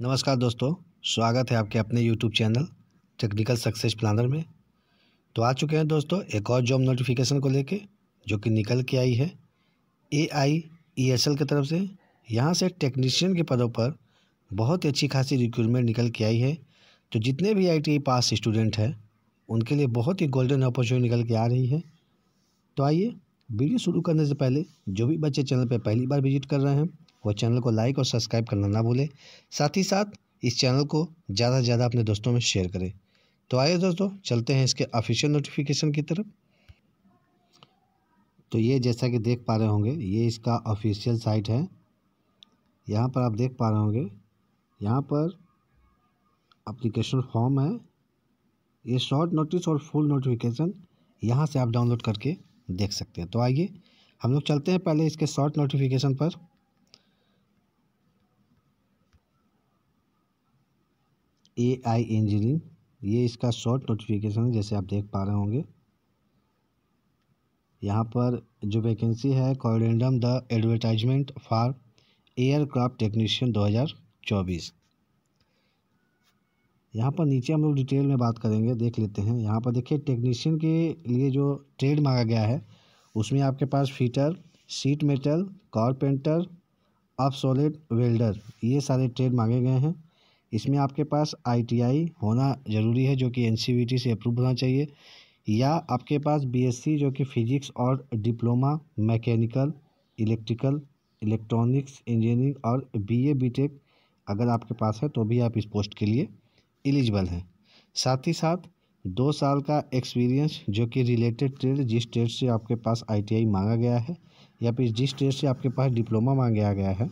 नमस्कार दोस्तों स्वागत है आपके अपने YouTube channel technical success planner में तो आ चुके हैं दोस्तों एक और जॉब नोटिफिकेशन को लेके जो कि निकल के आई है ए आई ई एस एल की तरफ से यहाँ से टेक्नीशियन के पदों पर बहुत ही अच्छी खासी रिक्रूटमेंट निकल के आई है तो जितने भी I T e pass student हैं उनके लिए बहुत ही गोल्डन अपॉर्चुनिटी निकल के आ रही है तो आइए वीडियो शुरू करने से पहले जो भी बच्चे चैनल पर पहली बार विजिट कर रहे हैं वो चैनल को लाइक और सब्सक्राइब करना ना भूलें साथ ही साथ इस चैनल को ज़्यादा से ज़्यादा अपने दोस्तों में शेयर करें तो आइए दोस्तों चलते हैं इसके ऑफिशियल नोटिफिकेशन की तरफ तो ये जैसा कि देख पा रहे होंगे ये इसका ऑफिशियल साइट है यहाँ पर आप देख पा रहे होंगे यहाँ पर अप्लीकेशन फॉर्म है ये शॉर्ट नोटिस और फुल नोटिफिकेशन यहाँ से आप डाउनलोड करके देख सकते हैं तो आइए हम लोग चलते हैं पहले इसके शॉर्ट नोटिफिकेशन पर ए आई इंजीनियरिंग ये इसका शॉर्ट नोटिफिकेशन है जैसे आप देख पा रहे होंगे यहाँ पर जो वैकेंसी है corrigendum the advertisement for aircraft technician 2024 यहाँ पर नीचे हम लोग डिटेल में बात करेंगे देख लेते हैं यहाँ पर देखिए टेक्नीशियन के लिए जो ट्रेड मांगा गया है उसमें आपके पास फीटर सीट मेटल कारपेंटर अप सॉलिड वेल्डर ये सारे ट्रेड मांगे गए हैं इसमें आपके पास आईटीआई होना ज़रूरी है जो कि एनसीवीटी से अप्रूव होना चाहिए या आपके पास बीएससी जो कि फ़िज़िक्स और diploma mechanical electrical electronics engineering और बीए बीटेक अगर आपके पास है तो भी आप इस पोस्ट के लिए एलिजिबल हैं साथ ही साथ दो साल का एक्सपीरियंस जो कि रिलेटेड ट्रेड जिस ट्रेड से आपके पास आईटीआई मांगा गया है या फिर जिस ट्रेड से आपके पास डिप्लोमा मांगा गया है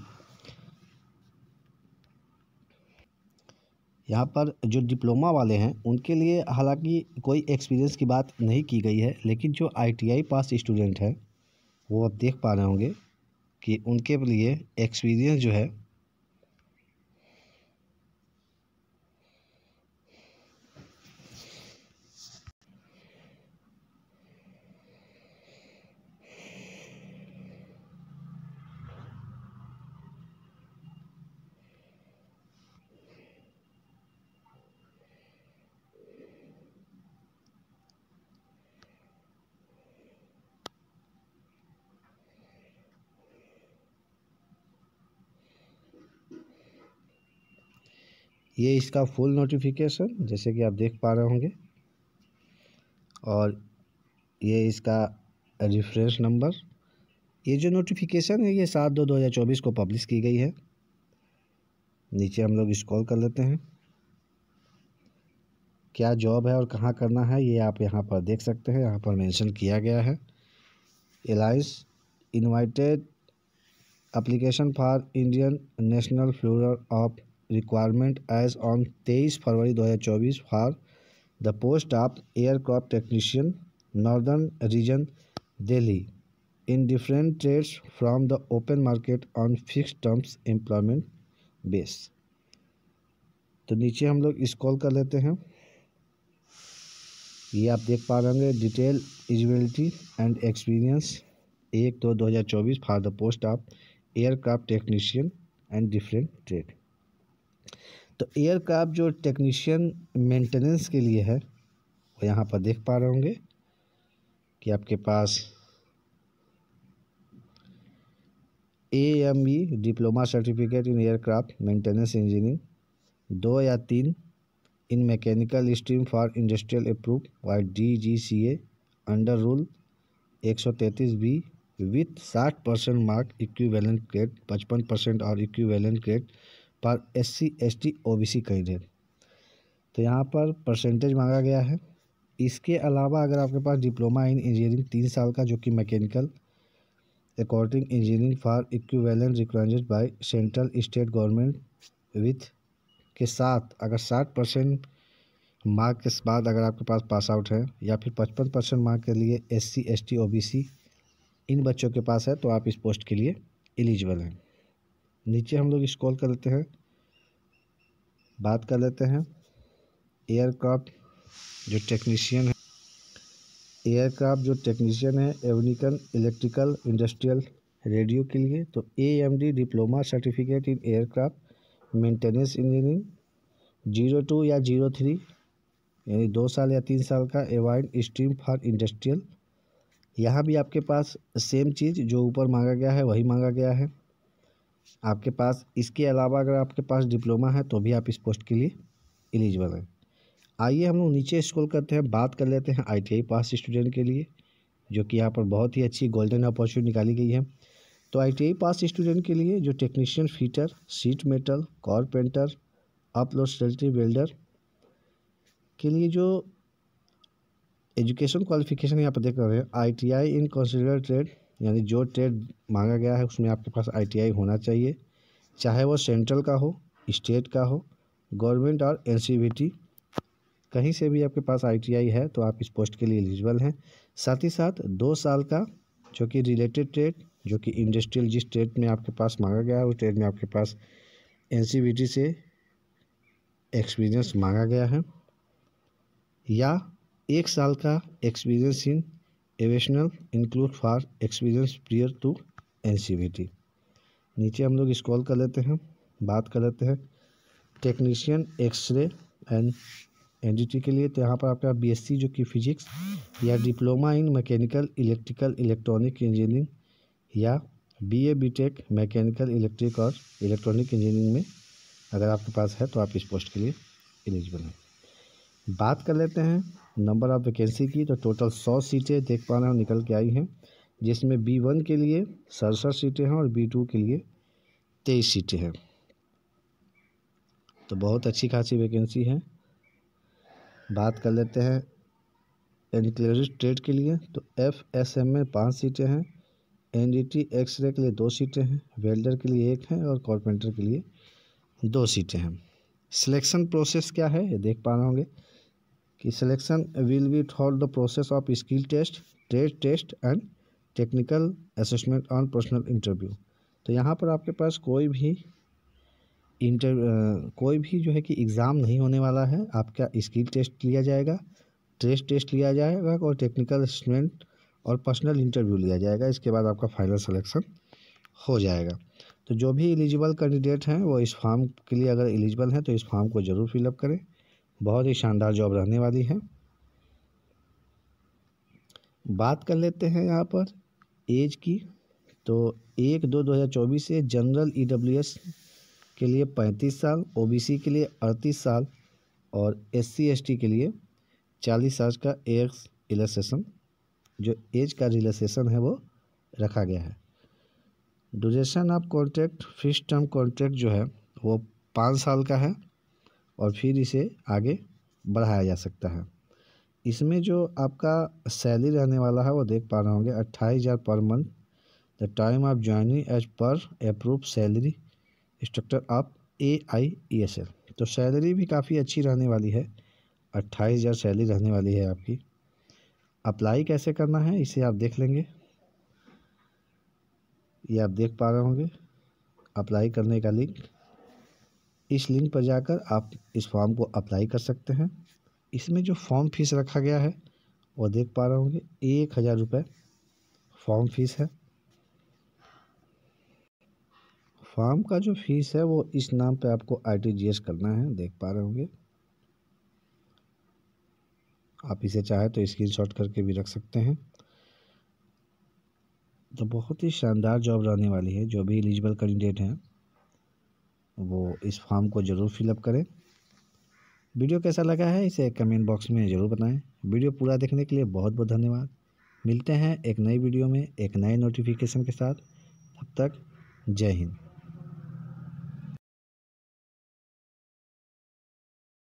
यहाँ पर जो डिप्लोमा वाले हैं उनके लिए हालांकि कोई एक्सपीरियंस की बात नहीं की गई है लेकिन जो आईटीआई पास स्टूडेंट हैं वो आप देख पा रहे होंगे कि उनके लिए एक्सपीरियंस जो है ये इसका फुल नोटिफिकेशन जैसे कि आप देख पा रहे होंगे और ये इसका रिफ्रेंस नंबर ये जो नोटिफिकेशन है ये सात दो दो हज़ार चौबीस को पब्लिश की गई है नीचे हम लोग स्क्रॉल कर लेते हैं क्या जॉब है और कहाँ करना है ये आप यहाँ पर देख सकते हैं यहाँ पर मेंशन किया गया है alliance invited application for Indian national floor of requirement age on तेईस फरवरी 2024 for the post of aircraft technician northern region Delhi in different trades from the open market on fix terms employment base तो नीचे हम लोग call कर लेते हैं ये आप देख पा रहे होंगे डिटेल एजिबिलिटी एंड एक्सपीरियंस एक दो दो हज़ार चौबीस for the post of aircraft technician and different trade तो एयरक्राफ्ट जो टेक्नीशियन मेंटेनेंस के लिए है वो यहाँ पर देख पा रहे होंगे कि आपके पास A M E diploma certificate in aircraft maintenance engineering दो या तीन in mechanical stream for industrial approve by D G C A under rule एक सौ तैंतीस बी विथ साठ परसेंट मार्क वैलेंट ग्रेड पचपन परसेंट और वैलेंट ग्रेड पर S C S T O B C candidate तो यहाँ पर परसेंटेज मांगा गया है इसके अलावा अगर आपके पास डिप्लोमा इन इंजीनियरिंग तीन साल का जो कि mechanical according engineering for equivalent requirement by central state government with के साथ अगर साठ परसेंट मार्क के बाद अगर आपके पास पास आउट है या फिर पचपन परसेंट मार्क के लिए S C S T O B C इन बच्चों के पास है तो आप इस पोस्ट के लिए एलिजिबल हैं नीचे हम लोग इस्कॉल कर लेते हैं बात कर लेते हैं एयरक्राफ्ट जो टेक्नीशियन है एयरक्राफ्ट जो टेक्नीशियन है एवनिकन इलेक्ट्रिकल इंडस्ट्रियल रेडियो के लिए तो A diploma certificate in aircraft maintenance engineering zero two या जीरो थ्री यानी दो साल या तीन साल का एवाइड स्ट्रीम फॉर इंडस्ट्रियल यहाँ भी आपके पास सेम चीज़ जो ऊपर मांगा गया है वही मांगा गया है आपके पास इसके अलावा अगर आपके पास डिप्लोमा है तो भी आप इस पोस्ट के लिए एलिजिबल हैं आइए हम लोग नीचे स्कूल करते हैं बात कर लेते हैं आईटीआई पास स्टूडेंट के लिए जो कि यहाँ पर बहुत ही अच्छी गोल्डन अपॉर्चुनिटी निकाली गई है तो आईटीआई पास स्टूडेंट के लिए जो technician fitter sheet metal carpenter upholstery welder के लिए जो एजुकेशन क्वालिफिकेशन यहाँ पर देख रहे हैं I T I in consider trade यानी जो ट्रेड मांगा गया है उसमें आपके पास आईटीआई होना चाहिए चाहे वो सेंट्रल का हो स्टेट का हो गवर्नमेंट और एन कहीं से भी आपके पास आईटीआई है तो आप इस पोस्ट के लिए एलिजिबल हैं साथ ही साथ दो साल का जो कि रिलेटेड ट्रेड जो कि इंडस्ट्रियल जिस ट्रेड में आपके पास मांगा गया है उस ट्रेड में आपके पास एन से एक्सपीरियंस मांगा गया है या एक साल का experience in aviation include for experience prior to an नीचे हम लोग स्कॉल कर लेते हैं बात कर लेते हैं टेक्नीशियन एक्सरे एंड टी के लिए तो यहाँ पर आपका बीएससी जो कि फिजिक्स या diploma in mechanical electrical electronic engineering या बीए बीटेक मैकेनिकल इलेक्ट्रिक और इलेक्ट्रॉनिक इंजीनियरिंग में अगर आपके पास है तो आप इस पोस्ट के लिए एलिजिबल हैं बात कर लेते हैं नंबर ऑफ़ वैकेंसी की तो टोटल सौ सीटें देख पा रहे हो निकल के आई हैं जिसमें बी वन के लिए सड़सठ सीटें हैं और बी टू के लिए तेईस सीटें हैं तो बहुत अच्छी खासी वैकेंसी है बात कर लेते हैं इंक्लूसिव ट्रेड के लिए तो एफ एस एम में पाँच सीटें हैं एन डी टी एक्सरे के लिए दो सीटें हैं वेल्डर के लिए एक हैं और कॉरपेंटर के लिए दो सीटें हैं सिलेक्शन प्रोसेस क्या है ये देख पा रहे होंगे कि selection will be through the process of skill test trade test and technical assessment on personal interview तो यहाँ पर आपके पास कोई भी इंटर कोई भी जो है कि एग्ज़ाम नहीं होने वाला है आपका स्किल टेस्ट लिया जाएगा टेस्ट टेस्ट लिया जाएगा और टेक्निकल असेसमेंट और पर्सनल इंटरव्यू लिया जाएगा इसके बाद आपका फाइनल सिलेक्शन हो जाएगा तो जो भी एलिजिबल कैंडिडेट हैं वो इस फॉर्म के लिए अगर एलिजिबल हैं तो इस फॉर्म को ज़रूर फिलअप करें बहुत ही शानदार जॉब रहने वाली है बात कर लेते हैं यहाँ पर एज की तो एक दो दो हज़ार चौबीस से जनरल ई डब्ल्यू एस के लिए पैंतीस साल ओ बी सी के लिए अड़तीस साल और एस सी एस टी के लिए चालीस साल का एक्स रिलेसेसन जो एज का रिलैक्सेशन है वो रखा गया है duration of contract fix term contract जो है वो पाँच साल का है और फिर इसे आगे बढ़ाया जा सकता है इसमें जो आपका सैलरी रहने वाला है वो देख पा रहे होंगे अट्ठाईस हज़ार per month the time of joining as per approve salary structure of A I E S L तो सैलरी भी काफ़ी अच्छी रहने वाली है अट्ठाईस हज़ार सैलरी रहने वाली है आपकी अप्लाई कैसे करना है इसे आप देख लेंगे ये आप देख पा रहे होंगे अप्लाई करने का लिंक इस लिंक पर जाकर आप इस फॉर्म को अप्लाई कर सकते हैं इसमें जो फॉर्म फीस रखा गया है वो देख पा रहे होंगे एक हज़ार रुपये फॉर्म फीस है फॉर्म का जो फीस है वो इस नाम पे आपको आरटीजीएस करना है देख पा रहे होंगे आप इसे चाहे तो स्क्रीनशॉट करके भी रख सकते हैं तो बहुत ही शानदार जॉब रहने वाली है जो भी एलिजिबल कैंडिडेट हैं वो इस फॉर्म को ज़रूर फिलअप करें वीडियो कैसा लगा है इसे कमेंट बॉक्स में ज़रूर बताएं वीडियो पूरा देखने के लिए बहुत बहुत धन्यवाद मिलते हैं एक नई वीडियो में एक नए नोटिफिकेशन के साथ तब तक जय हिंद